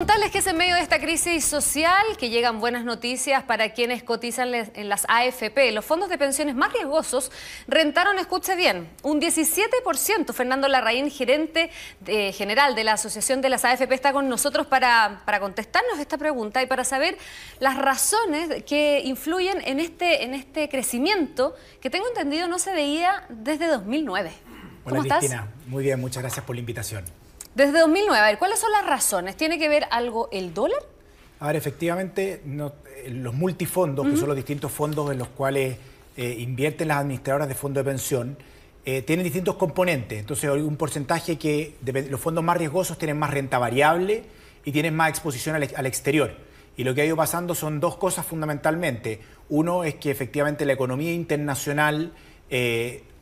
Contarles que es en medio de esta crisis social que llegan buenas noticias para quienes cotizan en las AFP. Los fondos de pensiones más riesgosos rentaron, escuche bien, un 17%. Fernando Larraín, gerente eh, general de la Asociación de las AFP, está con nosotros para, contestarnos esta pregunta y para saber las razones que influyen en este, en este crecimiento que tengo entendido no se veía desde 2009. Hola, ¿Cómo estás? Cristina. Muy bien, muchas gracias por la invitación. Desde 2009, a ver, ¿cuáles son las razones? ¿Tiene que ver algo el dólar? A ver, efectivamente, eh, los multifondos, que son los distintos fondos en los cuales eh, invierten las administradoras de fondos de pensión, eh, tienen distintos componentes. Entonces, hay un porcentaje que los fondos más riesgosos tienen más renta variable y tienen más exposición al, exterior. Y lo que ha ido pasando son dos cosas fundamentalmente. Uno es que efectivamente la economía internacional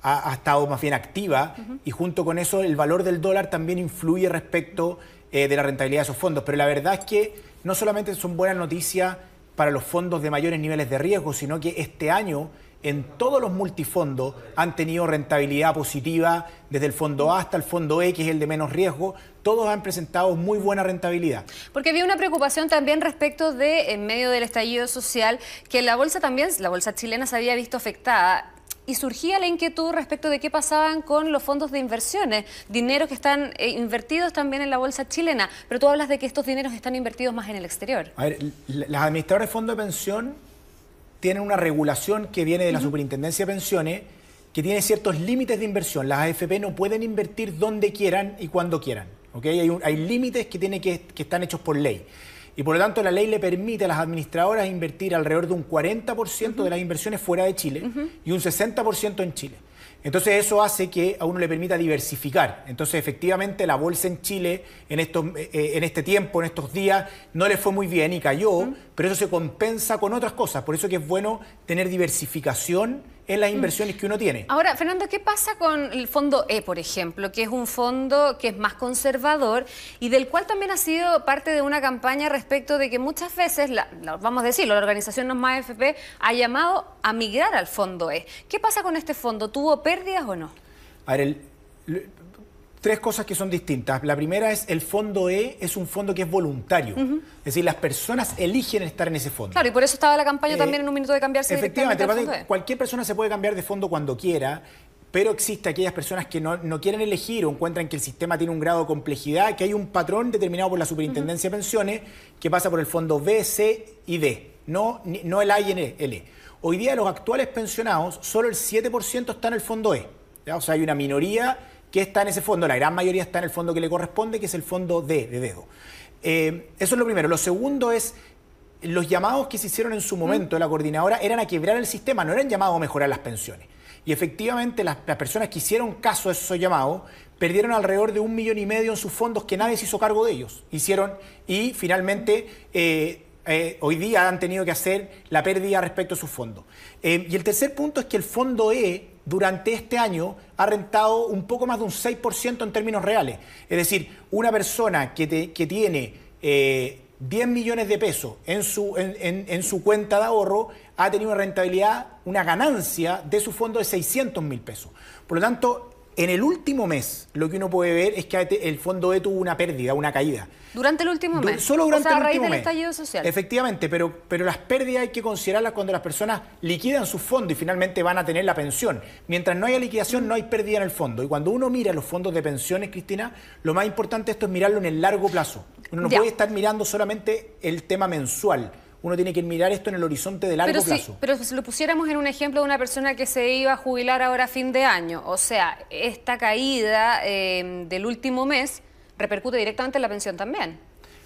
ha, estado más bien activa y junto con eso el valor del dólar también influye respecto eh, de la rentabilidad de esos fondos. Pero la verdad es que no solamente son buenas noticias para los fondos de mayores niveles de riesgo, sino que este año en todos los multifondos han tenido rentabilidad positiva, desde el fondo A hasta el fondo X, e, el de menos riesgo, todos han presentado muy buena rentabilidad. Porque había una preocupación también respecto de, en medio del estallido social, que la bolsa también, la bolsa chilena se había visto afectada y surgía la inquietud respecto de qué pasaban con los fondos de inversiones, Dinero que están eh, invertidos también en la bolsa chilena, pero tú hablas de que estos dineros están invertidos más en el exterior. A ver, las administradoras de fondos de pensión tienen una regulación que viene de la Superintendencia de Pensiones que tiene ciertos límites de inversión. Las AFP no pueden invertir donde quieran y cuando quieran. Hay, límites que, tiene que, que están hechos por ley. Y por lo tanto la ley le permite a las administradoras invertir alrededor de un 40% de las inversiones fuera de Chile y un 60% en Chile. Entonces eso hace que a uno le permita diversificar. Entonces efectivamente la bolsa en Chile en, eh, eh, en este tiempo, en estos días, no le fue muy bien y cayó, pero eso se compensa con otras cosas. Por eso que es bueno tener diversificación en las mm. inversiones que uno tiene. Ahora, Fernando, ¿qué pasa con el fondo E, por ejemplo, que es un fondo que es más conservador y del cual también ha sido parte de una campaña respecto de que muchas veces, vamos a decirlo, la organización No Más FP ha llamado a migrar al fondo E. ¿Qué pasa con este fondo? ¿Tuvo pérdidas o no? A ver, el, tres cosas que son distintas. La primera es el fondo E, es un fondo que es voluntario. Es decir, las personas eligen estar en ese fondo. Claro, y por eso estaba la campaña eh, también en un minuto de cambiarse efectivamente, fondo e. e. Cualquier persona se puede cambiar de fondo cuando quiera, pero existen aquellas personas que no, quieren elegir o encuentran que el sistema tiene un grado de complejidad, que hay un patrón determinado por la Superintendencia de Pensiones que pasa por el fondo B, C y D, no, no el A y e, el E. Hoy día los actuales pensionados, solo el 7% está en el fondo E. O sea, hay una minoría ¿Qué está en ese fondo? La gran mayoría está en el fondo que le corresponde, que es el fondo D, de dedo. Eh, eso es lo primero. Lo segundo es, los llamados que se hicieron en su mm. momento de la coordinadora eran a quebrar el sistema, no eran llamados a mejorar las pensiones. Y efectivamente las, personas que hicieron caso a esos llamados perdieron alrededor de un millón y medio en sus fondos que nadie se hizo cargo de ellos. Hicieron y finalmente eh, eh, hoy día han tenido que hacer la pérdida respecto a sus fondos. y el tercer punto es que el fondo E durante este año ha rentado un poco más de un 6% en términos reales. Es decir, una persona que, tiene 10 eh, millones de pesos en su, en, su cuenta de ahorro ha tenido una rentabilidad, una ganancia de su fondo de 600 mil pesos. Por lo tanto, en el último mes, lo que uno puede ver es que el fondo E tuvo una pérdida, una caída. Durante el último mes. Solo durante el a raíz último del estallido social. Efectivamente, pero, pero las pérdidas hay que considerarlas cuando las personas liquidan su fondo y finalmente van a tener la pensión. Mientras no haya liquidación, no hay pérdida en el fondo. Y cuando uno mira los fondos de pensiones, Cristina, lo más importante esto es mirarlo en el largo plazo. Uno no puede estar mirando solamente el tema mensual uno tiene que mirar esto en el horizonte de largo pero plazo. Si, pero si lo pusiéramos en un ejemplo de una persona que se iba a jubilar ahora a fin de año, o sea, esta caída em, del último mes repercute directamente en la pensión también.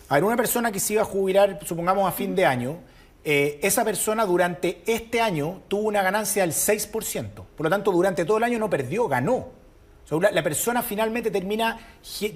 A ver, una persona que se iba a jubilar, supongamos, a fin de año, eh, esa persona durante este año tuvo una ganancia del 6%. Por lo tanto, durante todo el año no perdió, ganó. la, persona finalmente termina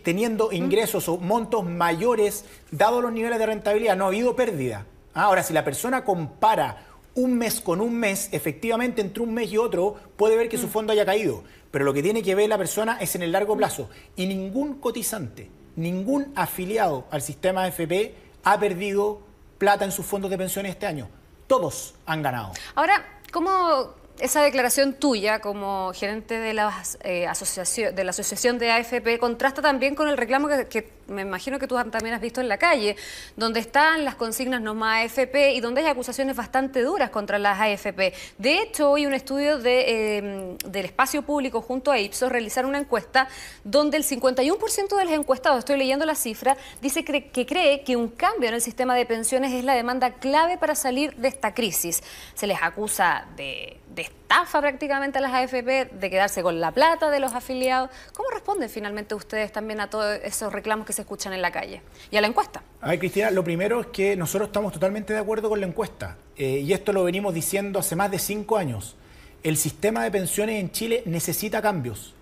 teniendo ingresos o montos mayores, dado los niveles de rentabilidad. No ha habido pérdida. Ahora, si la persona compara un mes con un mes, efectivamente entre un mes y otro puede ver que su mm. fondo haya caído, pero lo que tiene que ver la persona es en el largo mm. plazo. Y ningún cotizante, ningún afiliado al sistema AFP ha perdido plata en sus fondos de pensiones este año. Todos han ganado. Ahora, ¿cómo, esa declaración tuya como gerente de la, eh, asociación, de la asociación de AFP contrasta también con el reclamo que me imagino que tú también has visto en la calle, donde están las consignas no más AFP y donde hay acusaciones bastante duras contra las AFP. De hecho, hoy un estudio em, del espacio público junto a Ipsos realizaron una encuesta donde el 51% de los encuestados, estoy leyendo la cifra, dice que, cree que un cambio en el sistema de pensiones es la demanda clave para salir de esta crisis. Se les acusa de, de AFA prácticamente a las AFP, de quedarse con la plata de los afiliados. ¿Cómo responden finalmente ustedes también a todos esos reclamos que se escuchan en la calle y a la encuesta? A ver, Cristina, lo primero es que nosotros estamos totalmente de acuerdo con la encuesta eh, y esto lo venimos diciendo hace más de cinco años el sistema de pensiones en Chile necesita cambios.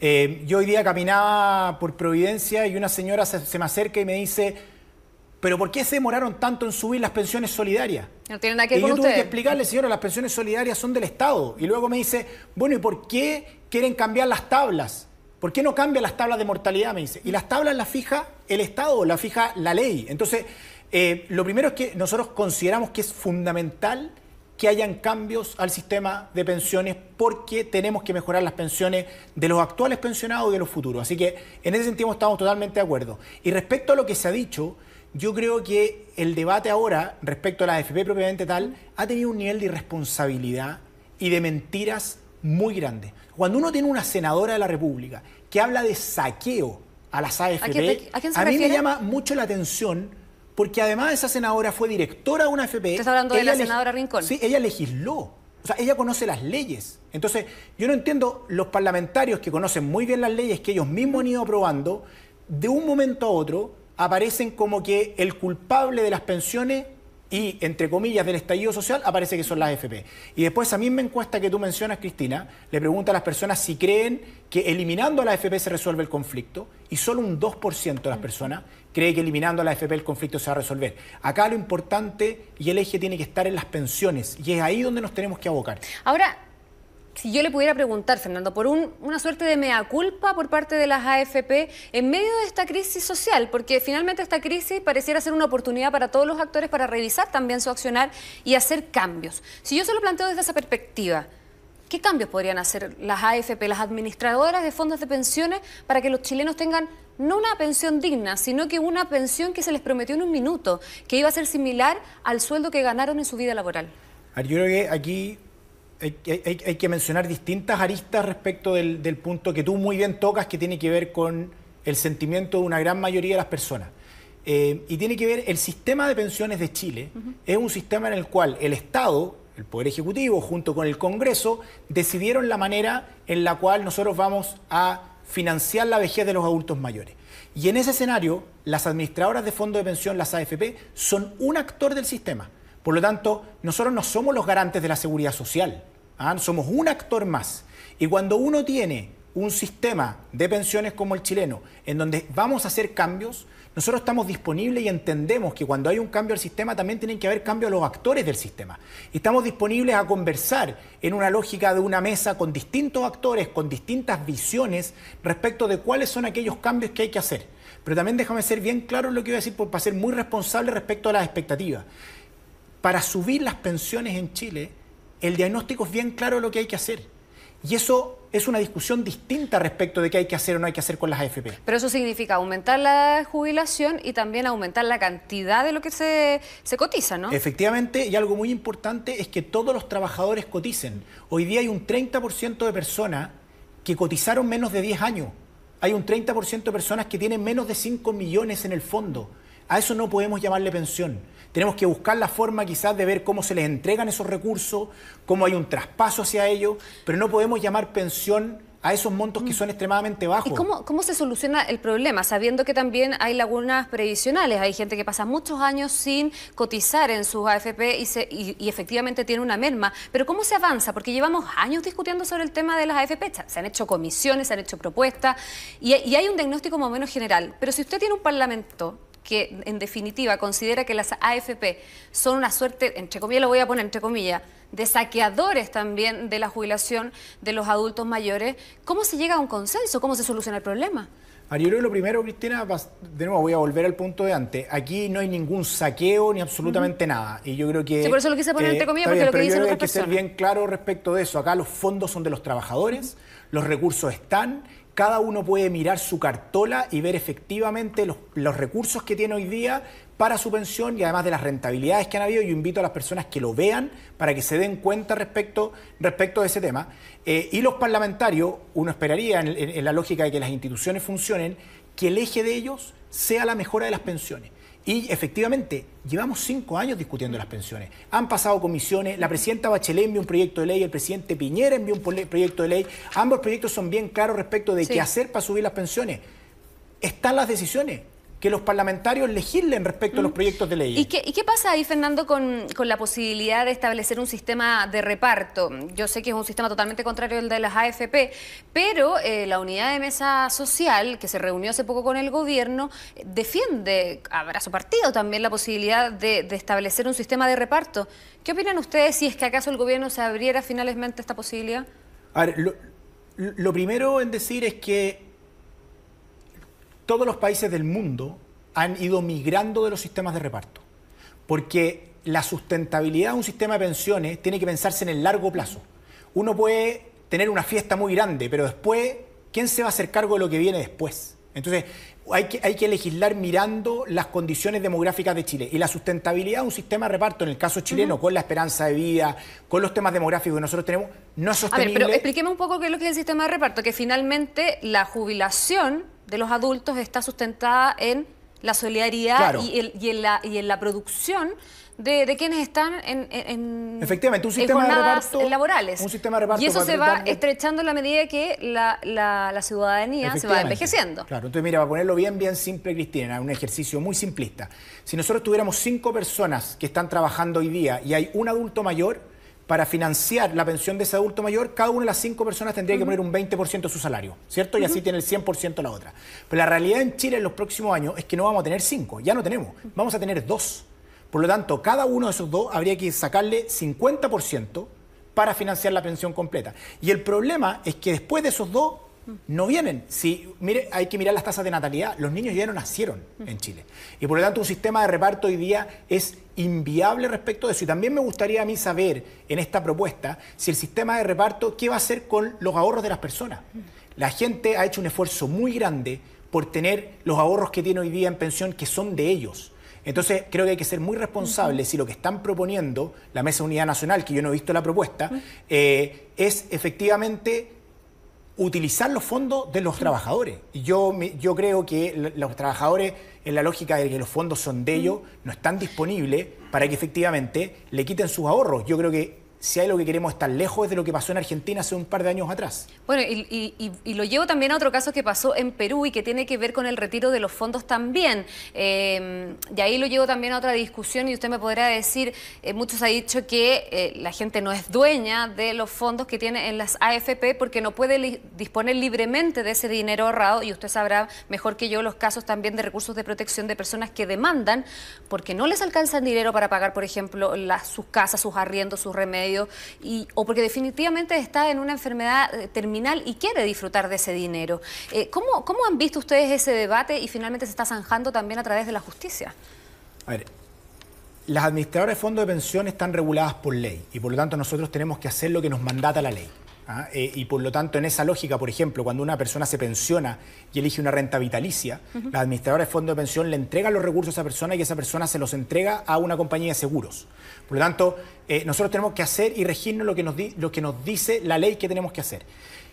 Eh, yo hoy día caminaba por Providencia y una señora se, me acerca y me dice, pero ¿por qué se demoraron tanto en subir las pensiones solidarias? No nada que ver y yo tuve que explicarle, señora, las pensiones solidarias son del Estado. Y luego me dice, bueno, ¿y por qué quieren cambiar las tablas? ¿Por qué no cambian las tablas de mortalidad? Me dice. Y las tablas las fija el Estado, las fija la ley. Entonces, eh, lo primero es que nosotros consideramos que es fundamental que hayan cambios al sistema de pensiones porque tenemos que mejorar las pensiones de los actuales pensionados y de los futuros. Así que en ese sentido estamos totalmente de acuerdo. Y respecto a lo que se ha dicho, yo creo que el debate ahora respecto a la AFP propiamente tal ha tenido un nivel de irresponsabilidad y de mentiras muy grande. Cuando uno tiene una senadora de la República que habla de saqueo a las AFP, ¿A, mí me llama mucho la atención porque además esa senadora fue directora de una AFP. ¿Estás hablando de la senadora Rincón? Sí, ella legisló. O sea, ella conoce las leyes. Entonces, yo no entiendo los parlamentarios que conocen muy bien las leyes que ellos mismos han ido aprobando, de un momento a otro aparecen como que el culpable de las pensiones y, entre comillas, del estallido social, aparece que son las FP. Y después esa misma encuesta que tú mencionas, Cristina, le pregunta a las personas si creen que eliminando a la AFP se resuelve el conflicto, y solo un 2% de las personas cree que eliminando a la FP el conflicto se va a resolver. Acá lo importante y el eje tiene que estar en las pensiones, y es ahí donde nos tenemos que abocar. Ahora, si yo le pudiera preguntar, Fernando, por una suerte de mea culpa por parte de las AFP en medio de esta crisis social, porque finalmente esta crisis pareciera ser una oportunidad para todos los actores para revisar también su accionar y hacer cambios. Si yo se lo planteo desde esa perspectiva, ¿qué cambios podrían hacer las AFP, las administradoras de fondos de pensiones, para que los chilenos tengan no una pensión digna, sino que una pensión que se les prometió en un minuto, que iba a ser similar al sueldo que ganaron en su vida laboral? Yo creo que aquí hay, que mencionar distintas aristas respecto del, punto que tú muy bien tocas, que tiene que ver con el sentimiento de una gran mayoría de las personas. Eh, y tiene que ver, el sistema de pensiones de Chile es un sistema en el cual el Estado, el Poder Ejecutivo, junto con el Congreso, decidieron la manera en la cual nosotros vamos a financiar la vejez de los adultos mayores. Y en ese escenario, las administradoras de fondos de pensión, las AFP, son un actor del sistema. Por lo tanto, nosotros no somos los garantes de la seguridad social. ¿Ah? somos un actor más. Y cuando uno tiene un sistema de pensiones como el chileno, en donde vamos a hacer cambios, nosotros estamos disponibles y entendemos que cuando hay un cambio al sistema también tienen que haber cambios a los actores del sistema. estamos disponibles a conversar en una lógica de una mesa con distintos actores, con distintas visiones respecto de cuáles son aquellos cambios que hay que hacer. Pero también déjame ser bien claro en lo que voy a decir para ser muy responsable respecto a las expectativas. Para subir las pensiones en Chile, el diagnóstico es bien claro lo que hay que hacer. Y eso es una discusión distinta respecto de qué hay que hacer o no hay que hacer con las AFP. Pero eso significa aumentar la jubilación y también aumentar la cantidad de lo que se, se cotiza, ¿no? Efectivamente, y algo muy importante es que todos los trabajadores coticen. Hoy día hay un 30% de personas que cotizaron menos de 10 años. Hay un 30% de personas que tienen menos de 5 millones en el fondo. A eso no podemos llamarle pensión. Tenemos que buscar la forma quizás de ver cómo se les entregan esos recursos, cómo hay un traspaso hacia ellos, pero no podemos llamar pensión a esos montos que mm. son extremadamente bajos. ¿Y cómo, se soluciona el problema? Sabiendo que también hay lagunas previsionales, hay gente que pasa muchos años sin cotizar en sus AFP y, efectivamente tiene una merma. Pero ¿cómo se avanza? Porque llevamos años discutiendo sobre el tema de las AFP. Se han hecho comisiones, se han hecho propuestas y, y hay un diagnóstico más o menos general. Pero si usted tiene un parlamento que en definitiva considera que las AFP son una suerte, entre comillas lo voy a poner entre comillas, de saqueadores también de la jubilación de los adultos mayores, ¿cómo se llega a un consenso? ¿Cómo se soluciona el problema? Yo lo primero, Cristina, de nuevo voy a volver al punto de antes. Aquí no hay ningún saqueo ni absolutamente nada. Y yo creo que. Sí, por eso lo quise poner entre eh, comillas, porque lo que dicen otras personas. Hay que ser bien claro respecto de eso. Acá los fondos son de los trabajadores, los recursos están cada uno puede mirar su cartola y ver efectivamente los, recursos que tiene hoy día para su pensión y además de las rentabilidades que han habido. Yo invito a las personas que lo vean para que se den cuenta respecto, respecto de ese tema. Eh, y los parlamentarios, uno esperaría en la lógica de que las instituciones funcionen, que el eje de ellos sea la mejora de las pensiones. Y efectivamente, llevamos cinco años discutiendo las pensiones. Han pasado comisiones, la presidenta Bachelet envió un proyecto de ley, el presidente Piñera envió un proyecto de ley. Ambos proyectos son bien claros respecto de qué hacer para subir las pensiones. Están las decisiones que los parlamentarios legislen respecto a los mm. proyectos de ley. ¿Y qué, pasa ahí, Fernando, con, la posibilidad de establecer un sistema de reparto? Yo sé que es un sistema totalmente contrario al de las AFP, pero eh, la unidad de mesa social, que se reunió hace poco con el gobierno, defiende, habrá su partido también, la posibilidad de, establecer un sistema de reparto. ¿Qué opinan ustedes si es que acaso el gobierno se abriera finalmente esta posibilidad? A ver, lo primero en decir es que todos los países del mundo han ido migrando de los sistemas de reparto, porque la sustentabilidad de un sistema de pensiones tiene que pensarse en el largo plazo. Uno puede tener una fiesta muy grande, pero después, ¿quién se va a hacer cargo de lo que viene después? Entonces, hay que, legislar mirando las condiciones demográficas de Chile. Y la sustentabilidad de un sistema de reparto, en el caso chileno, con la esperanza de vida, con los temas demográficos que nosotros tenemos, no es sostenible. A pero expliquemos un poco qué es lo que es el sistema de reparto, que finalmente la jubilación de los adultos está sustentada en la solidaridad y, en la, y en la producción de, quienes están en, efectivamente un sistema de reparto laborales un sistema y eso se va estrechando en la medida que la, la, la ciudadanía se va envejeciendo claro entonces mira para ponerlo bien bien simple Cristina un ejercicio muy simplista si nosotros tuviéramos cinco personas que están trabajando hoy día y hay un adulto mayor para financiar la pensión de ese adulto mayor, cada una de las cinco personas tendría que poner un 20% de su salario, ¿cierto? Y así tiene el 100% la otra. Pero la realidad en Chile en los próximos años es que no vamos a tener cinco, ya no tenemos, vamos a tener dos. Por lo tanto, cada uno de esos dos habría que sacarle 50% para financiar la pensión completa. Y el problema es que después de esos dos no vienen. Si, hay que mirar las tasas de natalidad. Los niños ya no nacieron en Chile. Y por lo tanto, un sistema de reparto hoy día es inviable respecto de eso. Y también me gustaría a mí saber en esta propuesta si el sistema de reparto, ¿qué va a hacer con los ahorros de las personas? La gente ha hecho un esfuerzo muy grande por tener los ahorros que tiene hoy día en pensión que son de ellos. Entonces, creo que hay que ser muy responsables si lo que están proponiendo la Mesa de Unidad Nacional, que yo no he visto la propuesta, eh, es efectivamente utilizar los fondos de los trabajadores. yo, yo creo que los trabajadores, en la lógica de que los fondos son de ellos, no están disponibles para que efectivamente le quiten sus ahorros. Yo creo que si hay lo que queremos estar lejos de lo que pasó en Argentina hace un par de años atrás. Bueno, y, lo llevo también a otro caso que pasó en Perú y que tiene que ver con el retiro de los fondos también. Eh, y ahí lo llevo también a otra discusión y usted me podrá decir, eh, muchos han dicho que eh, la gente no es dueña de los fondos que tiene en las AFP porque no puede disponer libremente de ese dinero ahorrado y usted sabrá mejor que yo los casos también de recursos de protección de personas que demandan porque no les alcanzan dinero para pagar, por ejemplo, las, sus casas, sus arriendos, sus remedios o porque definitivamente está en una enfermedad eh, terminal y quiere disfrutar de ese dinero. Eh, ¿cómo, ¿Cómo han visto ustedes ese debate y finalmente se está zanjando también a través de la justicia? A ver, las administradoras de fondos de pensión están reguladas por ley y por lo tanto nosotros tenemos que hacer lo que nos mandata la ley. ¿ah? Eh, y por lo tanto, en esa lógica, por ejemplo, cuando una persona se pensiona y elige una renta vitalicia, la administradora de fondo de pensión le entrega los recursos a esa persona y esa persona se los entrega a una compañía de seguros. Por lo tanto, eh, nosotros tenemos que hacer y regirnos lo que, nos lo que nos dice la ley que tenemos que hacer.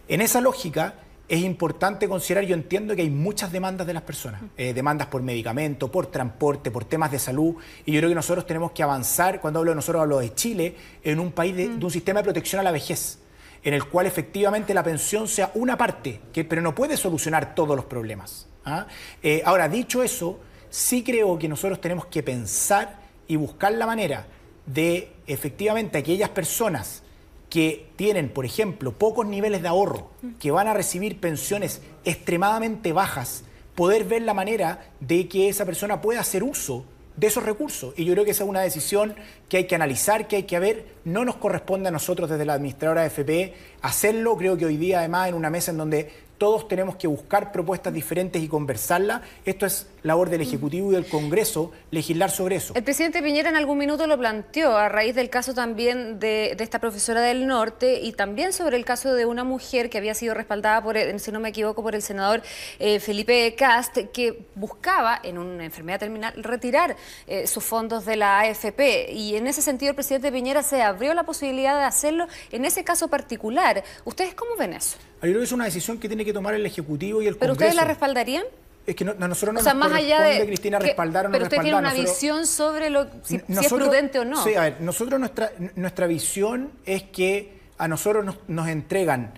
En esa lógica, es importante considerar, yo entiendo que hay muchas demandas de las personas, eh, demandas por medicamento, por transporte, por temas de salud, y yo creo que nosotros tenemos que avanzar, cuando hablo de nosotros hablo de Chile, en un país de un sistema de protección a la vejez en el cual efectivamente la pensión sea una parte, que, pero no puede solucionar todos los problemas. ¿ah? Eh, ahora, dicho eso, sí creo que nosotros tenemos que pensar y buscar la manera de efectivamente aquellas personas que tienen, por ejemplo, pocos niveles de ahorro, que van a recibir pensiones extremadamente bajas, poder ver la manera de que esa persona pueda hacer uso de esos recursos. Y yo creo que esa es una decisión que hay que analizar, que hay que ver. No nos corresponde a nosotros desde la administradora de FP hacerlo. Creo que hoy día, además, en una mesa en donde todos tenemos que buscar propuestas diferentes y conversarlas. Esto es labor del Ejecutivo y del Congreso legislar sobre eso. El presidente Piñera en algún minuto lo planteó a raíz del caso también de, esta profesora del norte y también sobre el caso de una mujer que había sido respaldada, por, eh, si no me equivoco, por el senador eh, Felipe Cast, que buscaba en una enfermedad terminal retirar eh, sus fondos de la AFP. Y en ese sentido el presidente Piñera se abrió la posibilidad de hacerlo en ese caso particular. ¿Ustedes cómo ven eso? Yo creo es una decisión que tiene que que tomar el Ejecutivo y el Congreso. ¿Pero ustedes la respaldarían? Es que nosotros no nos más allá de Cristina respaldar o no Pero usted tiene una visión sobre lo, si, es prudente o no. Sí, a ver, nosotros nuestra, nuestra visión es que a nosotros nos, entregan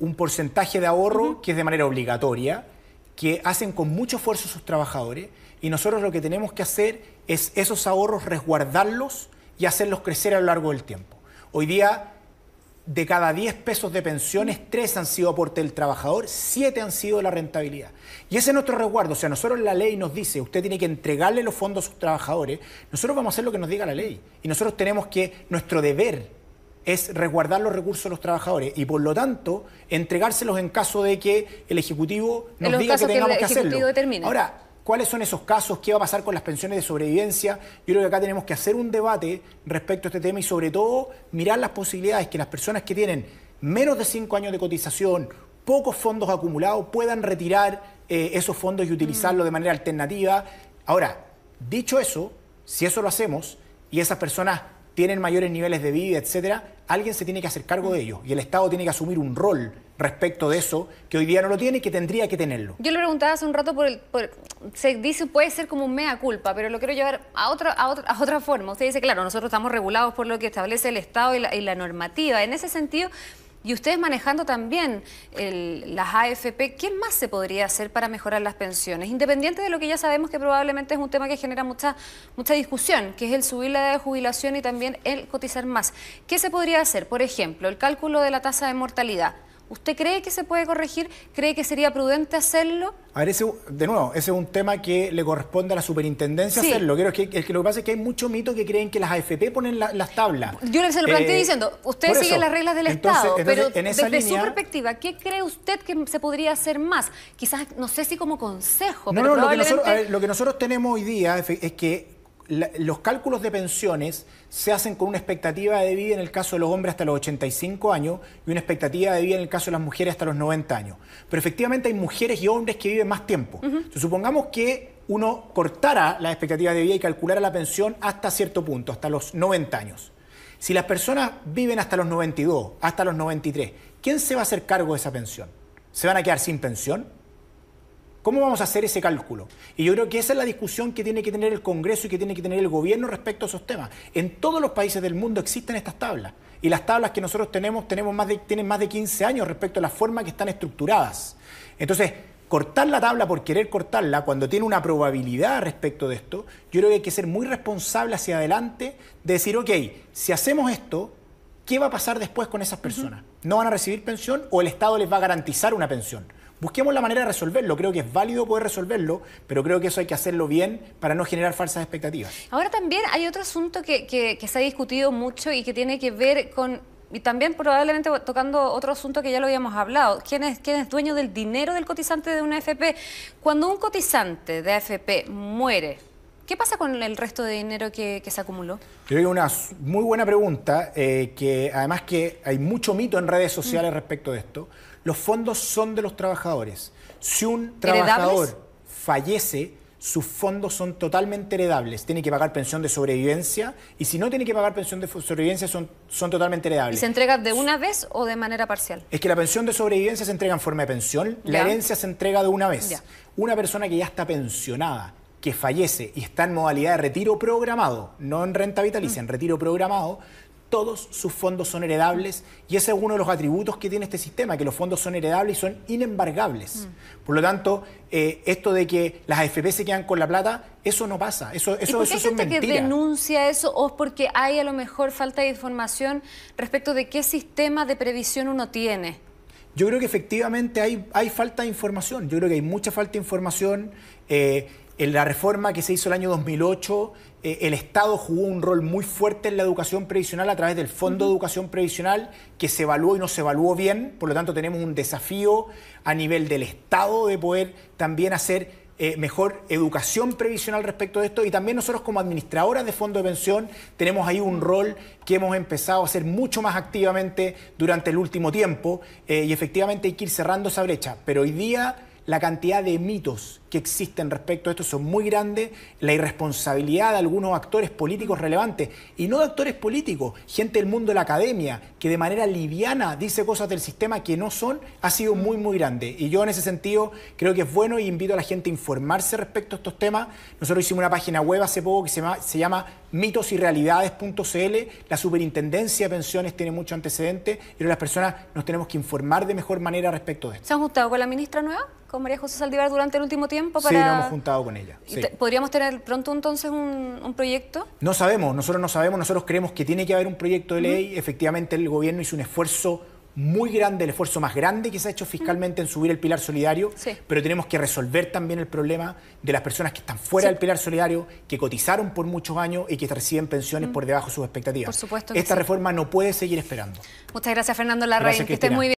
un porcentaje de ahorro que es de manera obligatoria, que hacen con mucho esfuerzo sus trabajadores, y nosotros lo que tenemos que hacer es esos ahorros resguardarlos y hacerlos crecer a lo largo del tiempo. Hoy día de cada 10 pesos de pensiones, 3 han sido aporte del trabajador, 7 han sido la rentabilidad. Y ese es nuestro resguardo. O sea, nosotros la ley nos dice, usted tiene que entregarle los fondos a sus trabajadores, nosotros vamos a hacer lo que nos diga la ley. Y nosotros tenemos que, nuestro deber es resguardar los recursos de los trabajadores y por lo tanto entregárselos en caso de que el Ejecutivo nos diga que tengamos que, hacerlo. Ahora, ¿Cuáles son esos casos? ¿Qué va a pasar con las pensiones de sobrevivencia? Yo creo que acá tenemos que hacer un debate respecto a este tema y sobre todo mirar las posibilidades que las personas que tienen menos de cinco años de cotización, pocos fondos acumulados, puedan retirar eh, esos fondos y mm. utilizarlos de manera alternativa. Ahora, dicho eso, si eso lo hacemos y esas personas tienen mayores niveles de vida, etcétera, alguien se tiene que hacer cargo de mm. ello y el Estado tiene que asumir un rol respecto de eso que hoy día no lo tiene y que tendría que tenerlo. Yo le preguntaba hace un rato por, el, se dice puede ser como un mea culpa, pero lo quiero llevar a otra a, otra forma. Usted dice, claro, nosotros estamos regulados por lo que establece el Estado y la, y la normativa. En ese sentido, y ustedes manejando también las AFP, ¿qué más se podría hacer para mejorar las pensiones? Independiente de lo que ya sabemos que probablemente es un tema que genera mucha, mucha discusión, que es el subir la edad de jubilación y también el cotizar más. ¿Qué se podría hacer? Por ejemplo, el cálculo de la tasa de mortalidad. ¿Usted cree que se puede corregir? ¿Cree que sería prudente hacerlo? A ver, de nuevo, ese es un tema que le corresponde a la superintendencia hacerlo. Quiero, que, lo que pasa es que hay muchos mitos que creen que las AFP ponen las tablas. Yo se lo planteé eh, diciendo, usted sigue las reglas del Estado, pero desde su perspectiva, ¿qué cree usted que se podría hacer más? Quizás, no sé si como consejo, no, pero no, lo, que lo que nosotros tenemos hoy día es que los cálculos de pensiones se hacen con una expectativa de vida en el caso de los hombres hasta los 85 años y una expectativa de vida en el caso de las mujeres hasta los 90 años. Pero efectivamente hay mujeres y hombres que viven más tiempo. supongamos que uno cortara la expectativa de vida y calculara la pensión hasta cierto punto, hasta los 90 años. Si las personas viven hasta los 92, hasta los 93, ¿quién se va a hacer cargo de esa pensión? ¿Se van a quedar sin pensión? ¿Cómo vamos a hacer ese cálculo? Y yo creo que esa es la discusión que tiene que tener el Congreso y que tiene que tener el gobierno respecto a esos temas. En todos los países del mundo existen estas tablas. Y las tablas que nosotros tenemos, más de, tienen más de 15 años respecto a la forma que están estructuradas. Entonces, cortar la tabla por querer cortarla cuando tiene una probabilidad respecto de esto, yo creo que hay que ser muy responsable hacia adelante de decir, ok, si hacemos esto, ¿qué va a pasar después con esas personas? ¿No van a recibir pensión o el Estado les va a garantizar una pensión? busquemos la manera de resolverlo. Creo que es válido poder resolverlo, pero creo que eso hay que hacerlo bien para no generar falsas expectativas. Ahora también hay otro asunto que, se ha discutido mucho y que tiene que ver con y también probablemente tocando otro asunto que ya lo habíamos hablado, ¿quién es, dueño del dinero del cotizante de una AFP? Cuando un cotizante de AFP muere, ¿qué pasa con el resto de dinero que, se acumuló? Creo que una muy buena pregunta, eh, que además que hay mucho mito en redes sociales mm. respecto de esto. Los fondos son de los trabajadores. Si un trabajador fallece, sus fondos son totalmente heredables. Tiene que pagar pensión de sobrevivencia y si no tiene que pagar pensión de sobrevivencia son, son totalmente heredables. se entrega de una vez o de manera parcial? Es que la pensión de sobrevivencia se entrega en forma de pensión, la herencia se entrega de una vez. Una persona que ya está pensionada, que fallece y está en modalidad de retiro programado, no en renta vitalicia, mm. en retiro programado, todos sus fondos son heredables y ese es uno de los atributos que tiene este sistema, que los fondos son heredables y son inembargables. Mm. Por lo tanto, eh, esto de que las AFP se quedan con la plata, eso no pasa. Eso, eso, ¿Y por qué es que denuncia eso o es porque hay a lo mejor falta de información respecto de qué sistema de previsión uno tiene? Yo creo que efectivamente hay, hay falta de información. Yo creo que hay mucha falta de información. Eh, en la reforma que se hizo el año 2008 eh, el Estado jugó un rol muy fuerte en la educación previsional a través del Fondo de Educación Previsional, que se evaluó y no se evaluó bien, por lo tanto tenemos un desafío a nivel del Estado de poder también hacer eh, mejor educación previsional respecto de esto y también nosotros como administradoras de fondo de pensión tenemos ahí un rol que hemos empezado a hacer mucho más activamente durante el último tiempo eh, y efectivamente hay que ir cerrando esa brecha, pero hoy día la cantidad de mitos que existen respecto a esto son muy grandes, la irresponsabilidad de algunos actores políticos relevantes, y no de actores políticos, gente del mundo de la academia, que de manera liviana dice cosas del sistema que no son, ha sido muy, muy grande. Y yo en ese sentido creo que es bueno y invito a la gente a informarse respecto a estos temas. Nosotros hicimos una página web hace poco que se llama, se llama realidades.cl. la superintendencia de pensiones tiene mucho antecedente, pero las personas nos tenemos que informar de mejor manera respecto de esto. ¿Se han juntado con la ministra nueva? con María José Saldívar durante el último tiempo? Para... Sí, nos hemos juntado con ella. ¿Podríamos tener pronto entonces un, proyecto? No sabemos, nosotros no sabemos, nosotros creemos que tiene que haber un proyecto de ley. Efectivamente, el gobierno hizo un esfuerzo muy grande, el esfuerzo más grande que se ha hecho fiscalmente en subir el pilar solidario, pero tenemos que resolver también el problema de las personas que están fuera del pilar solidario, que cotizaron por muchos años y que reciben pensiones por debajo de sus expectativas. Por supuesto. Esta reforma no puede seguir esperando. Muchas gracias, Fernando Larraín. que esté muy bien.